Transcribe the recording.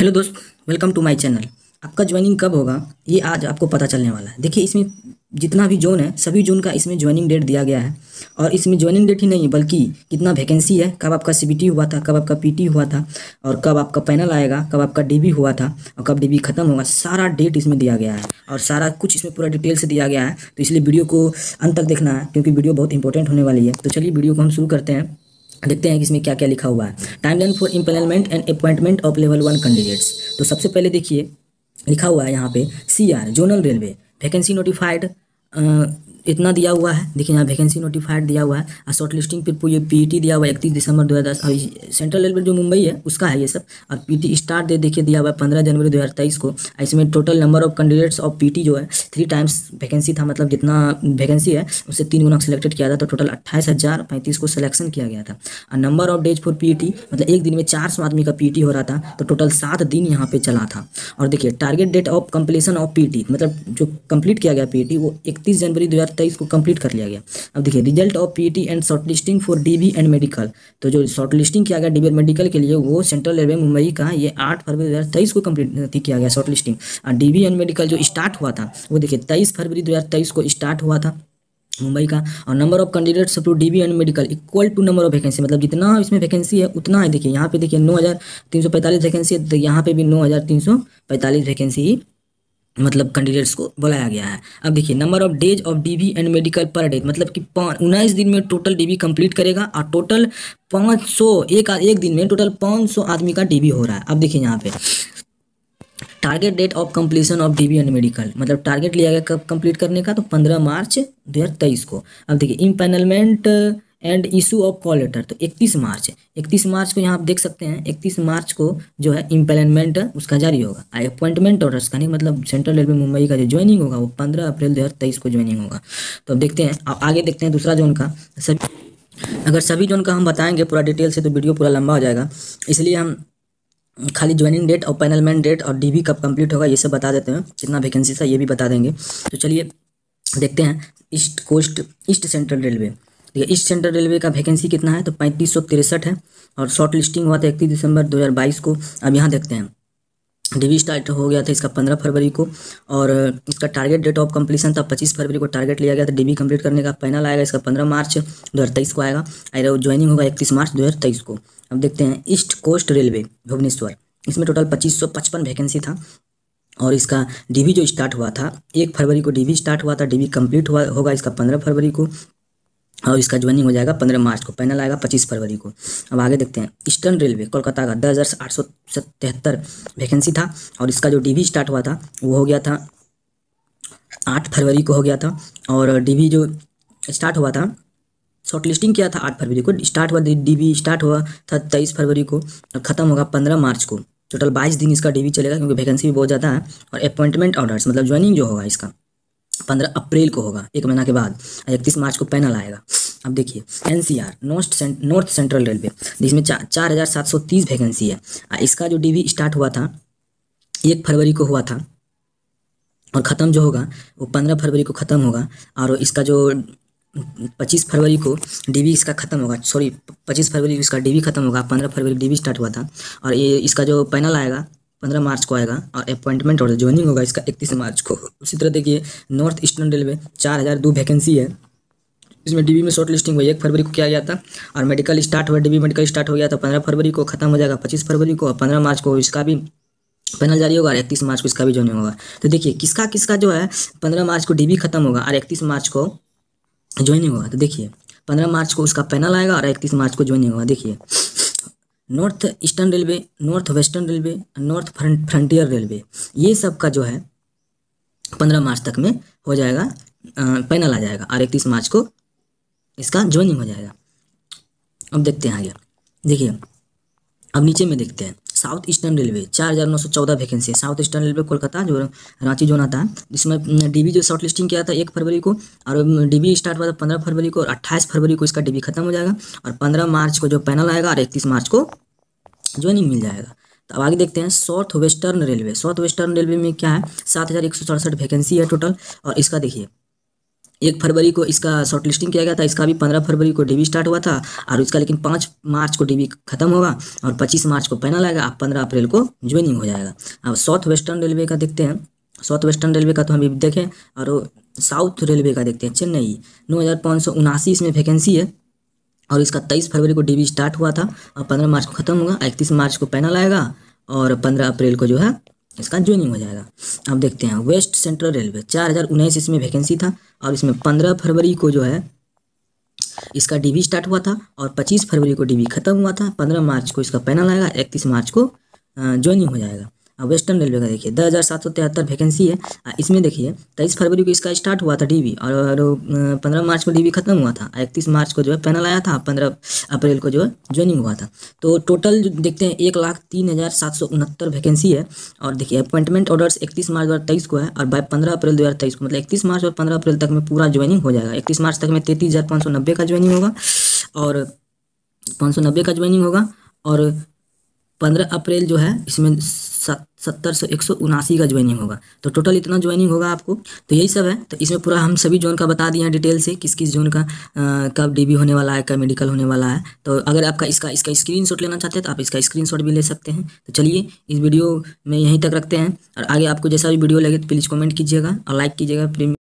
hello दोस्त welcome to my channel आपका joining कब होगा ये आज आपको पता चलने वाला है देखिए इसमें जितना भी जोन है सभी जोन का इसमें ज्वाइनिंग डेट दिया गया है और इसमें ज्वाइनिंग डेट ही नहीं बल्कि कितना वैकेंसी है कब आपका सी हुआ था कब आपका पी हुआ था और कब आपका पैनल आएगा कब आपका डी हुआ था और कब डी खत्म होगा सारा डेट इसमें दिया गया है और सारा कुछ इसमें पूरा डिटेल से दिया गया है तो इसलिए वीडियो को अंत तक देखना है क्योंकि वीडियो बहुत इंपॉर्टेंट होने वाली है तो चलिए वीडियो को हम शुरू करते हैं देखते हैं कि इसमें क्या क्या लिखा हुआ है timeline for empanelment and appointment of level one candidates तो सबसे पहले देखिए लिखा हुआ है यहाँ पे C R zonal railway vacancy notified इतना दिया हुआ है देखिए यहाँ वैकेंसी नोटिफाइड दिया हुआ है और शॉर्ट लिस्टिंग फिर पूरी पी दिया हुआ है इकतीस दिसंबर दो हज़ार सेंट्रल लेवल जो मुंबई है उसका है ये सब और पी स्टार्ट दे देखिए दिया हुआ है पंद्रह जनवरी दो को इसमें total number of candidates of P जो है थ्री टाइम्स वैकेंसी था मतलब जितना वैकेंसी है उससे तीन गुना सेलेक्टेड किया था तो टोटल अट्ठाईस हज़ार पैंतीस को सिलेक्शन किया गया था और number of days for P मतलब एक दिन में चार सौ आदमी का पी e हो रहा था तो टोटल सात दिन यहाँ पे चला था और देखिए target date of completion of P मतलब जो कंप्लीट किया गया पी e वो इकतीस जनवरी दो 2023 को कंप्लीट कर लिया गया अब देखिए result of PT and shortlisting for DV and medical तो जो शॉर्ट लिस्टिंग किया गया डीबी मेडिकल के लिए वो सेंट्रल रेलवे मुंबई का ये 8 फरवरी 2023 को कंप्लीट किया गया शॉर्ट लिस्टिंग और डीबी एंड मेडिकल जो स्टार्ट हुआ था वो देखिए तेईस फरवरी दो को स्टार्ट हुआ था मुंबई का और number of candidates to DV and medical equal to number of vacancy मतलब जितना इसमें वैकेंसी है उतना है देखिए यहाँ पे देखिए नौ हज़ार तीन सौ पैंतालीस वैकेंसी है तो यहाँ पे भी नौ हज़ार तीन सौ पैंतालीस वैकेंसी ही मतलब कैंडिडेट्स को बुलाया गया है अब देखिए number of days of DV and medical per day मतलब कि उन्नीस दिन में टोटल डीवी कंप्लीट करेगा और टोटल पाँच सौ एक, एक दिन में टोटल पाँच आदमी का डीवी हो रहा है अब देखिए यहाँ पे target date of completion of DV and medical मतलब टारगेट लिया गया कब कंप्लीट करने का तो 15 मार्च दो को अब देखिए empanelment and issue of call letter तो 31 मार्च 31 मार्च को यहाँ आप देख सकते हैं 31 मार्च को जो है इम्पेलमेंट उसका जारी होगा आई अपॉइंटमेंट ऑर्डर्स का नहीं मतलब सेंट्रल रेलवे मुंबई का जो ज्वाइनिंग होगा वो 15 अप्रैल 2023 को ज्वाइनिंग होगा तो अब देखते हैं अब आगे देखते हैं दूसरा जोन का सभी अगर सभी जोन का हम बताएंगे पूरा डिटेल से तो वीडियो पूरा लंबा हो जाएगा इसलिए हम खाली ज्वाइनिंग डेट और पैनलमेंट डेट और डी कब कम्प्लीट होगा ये सब बता देते हैं कितना वैकेंसी था ये भी बता देंगे तो चलिए देखते हैं east coast east central railway ठीक है ईस्ट सेंट्रल रेलवे का वैकेंसी कितना है तो पैंतीस सौ तिरसठ है और शॉर्ट लिस्टिंग हुआ था इकतीस दिसंबर 2022 को अब यहाँ देखते हैं डिवी स्टार्ट हो गया था इसका पंद्रह फरवरी को और इसका टारगेट डेट ऑफ कम्प्लीसन था पच्चीस फरवरी को टारगेट लिया गया था डीबी कंप्लीट करने का पैनल आएगा इसका पंद्रह मार्च 2023 को आएगा और ज्वाइनिंग होगा इकतीस मार्च तेईस को अब देखते हैं ईस्ट कोस्ट रेलवे भुवनेश्वर इसमें टोटल पच्चीस वैकेंसी था और इसका डीवी जो स्टार्ट हुआ था एक फरवरी को डीवी स्टार्ट हुआ था डीवी कंप्लीट हुआ होगा इसका पंद्रह फरवरी को और इसका ज्वाइनिंग हो जाएगा पंद्रह मार्च को पैनल आएगा पच्चीस फरवरी को अब आगे देखते हैं ईस्टर्न रेलवे कोलकाता का दस हज़ार सौ वैकेंसी था और इसका जो डीवी स्टार्ट हुआ था वो हो गया था आठ फरवरी को हो गया था और डीवी जो स्टार्ट हुआ था शॉर्ट लिस्टिंग किया था आठ फरवरी को स्टार्ट हुआ डीबी स्टार्ट हुआ था तेईस फरवरी को और ख़त्म होगा पंद्रह मार्च को टोटल बाईस दिन इसका डीबी चलेगा क्योंकि वैकेंसी भी बहुत ज़्यादा है और अपॉइंटमेंट ऑर्डर्स मतलब ज्वाइनिंग जो होगा इसका पंद्रह अप्रैल को होगा एक महीना के बाद इकतीस मार्च को पैनल आएगा अब देखिए N C R north north central railway जिसमें चार चार हज़ार सात सौ तीस वैकेंसी है इसका जो डीवी स्टार्ट हुआ था एक फरवरी को हुआ था और ख़त्म जो होगा वो पंद्रह फरवरी को ख़त्म होगा और इसका जो पच्चीस फरवरी को डीवी इसका ख़त्म होगा सॉरी पच्चीस फरवरी को इसका डीवी ख़त्म होगा पंद्रह फरवरी डीवी स्टार्ट हुआ था और ये इसका जो पैनल आएगा पंद्रह मार्च को आएगा और अपॉइंटमेंट और ज्वाइनिंग होगा इसका इकतीस मार्च को उसी तरह देखिए नॉर्थ ईस्टर्न रेलवे चार हज़ार दो वैकेंसी है इसमें डीबी में शॉर्ट लिस्टिंग हुई एक फरवरी को किया गया था और मेडिकल स्टार्ट हुआ डीबी मेडिकल स्टार्ट हो गया था पंद्रह फरवरी को खत्म हो जाएगा पच्चीस फरवरी को और पंद्रह मार्च को इसका भी पैनल जारी होगा और इकतीस मार्च को इसका भी ज्वाइनिंग होगा तो देखिए किसका किसका जो है पंद्रह मार्च को डी खत्म होगा और इकतीस मार्च को ज्वाइनिंग होगा तो देखिए पंद्रह मार्च को उसका पैनल आएगा और इकतीस मार्च को ज्वाइनिंग होगा देखिए north eastern railway north western railway north frontier railway ये सब का जो है पंद्रह मार्च तक में हो जाएगा पैनल आ जाएगा और इकतीस मार्च को इसका ज्वाइनिंग हो जाएगा अब देखते हैं आगे देखिए अब नीचे में देखते हैं साउथ ईस्टर्न रेलवे चार हज़ार नौ सौ चौदह vacancy south eastern railway Kolkata जो रांची जोन आता है जिसमें डीबी जो शॉर्ट लिस्टिंग किया था एक फरवरी को और डीबी स्टार्ट हुआ था पंद्रह फरवरी को और अट्ठाईस फरवरी को इसका डीबी खत्म हो जाएगा और पंद्रह मार्च को जो पैनल आएगा और इकतीस मार्च को जो नहीं मिल जाएगा तो अब आगे देखते हैं south western railway south western railway में क्या है सात हज़ार एक सौ सड़सठ वैकेंसी है टोटल और इसका देखिए एक फरवरी को इसका शॉर्ट लिस्टिंग किया गया था इसका भी पंद्रह फरवरी को डीबी स्टार्ट हुआ था और इसका लेकिन पाँच मार्च को डीबी खत्म होगा और पच्चीस मार्च को पैनल आएगा आप पंद्रह अप्रैल को ज्वाइनिंग हो जाएगा अब साउथ वेस्टर्न रेलवे का देखते हैं साउथ वेस्टर्न रेलवे का तो हम देखें और साउथ रेलवे का देखते हैं चेन्नई नौ हज़ार पाँच सौ उनासी इसमें वैकेंसी है और इसका तेईस फरवरी को डीबी स्टार्ट हुआ था और पंद्रह मार्च को खत्म होगा इकतीस मार्च को पैनल आएगा और पंद्रह अप्रैल को जो है इसका ज्वाइनिंग हो जाएगा अब देखते हैं वेस्ट सेंट्रल रेलवे चार हज़ार उन्नीस इसमें वैकेंसी था और इसमें पंद्रह फरवरी को जो है इसका डीबी स्टार्ट हुआ था और 25 फरवरी को डीबी खत्म हुआ था 15 मार्च को इसका पैनल आएगा 31 मार्च को ज्वाइनिंग हो जाएगा वेस्टर्न रेलवे का देखिए दस हज़ार सात सौ तिहत्तर वैकेंसी है इसमें देखिए तेईस फरवरी को इसका स्टार्ट हुआ था डीवी और पंद्रह मार्च को डीवी खत्म हुआ था इकतीस मार्च को जो है पैनल आया था पंद्रह अप्रैल को जो है ज्वाइनिंग हुआ था तो टोटल देखते हैं एक लाख तीन हज़ार सात सौ उनहत्तर वैकेंसी है और देखिए अपॉइंटमेंट ऑर्डर्स इकतीस मार्च दो हज़ार तेईस को है और बाई पंद्रह अप्रैल दो हज़ार तेईस को मतलब इकतीस मार्च और पंद्रह अप्रैल तक में पूरा ज्वाइनिंग हो जाएगा इकतीस मार्च तक में तैतीस हज़ार पाँच सौ नब्बे का ज्वाइनिंग होगा और पाँच सौ नब्बे का ज्वाइनिंग होगा और पंद्रह अप्रैल जो है इसमें सत्तर सौ एक सौ उनासी का ज्वाइनिंग होगा तो टोटल इतना ज्वाइनिंग होगा आपको तो यही सब है तो इसमें पूरा हम सभी जोन का बता दिए हैं डिटेल से किस किस जोन का आ, कब डीबी होने वाला है कब मेडिकल होने वाला है तो अगर आपका इसका इसका स्क्रीन लेना चाहते हैं तो आप इसका स्क्रीन भी ले सकते हैं तो चलिए इस वीडियो में यहीं तक रखते हैं और आगे आपको जैसा भी वीडियो लगे तो प्लीज़ कॉमेंट कीजिएगा और लाइक कीजिएगा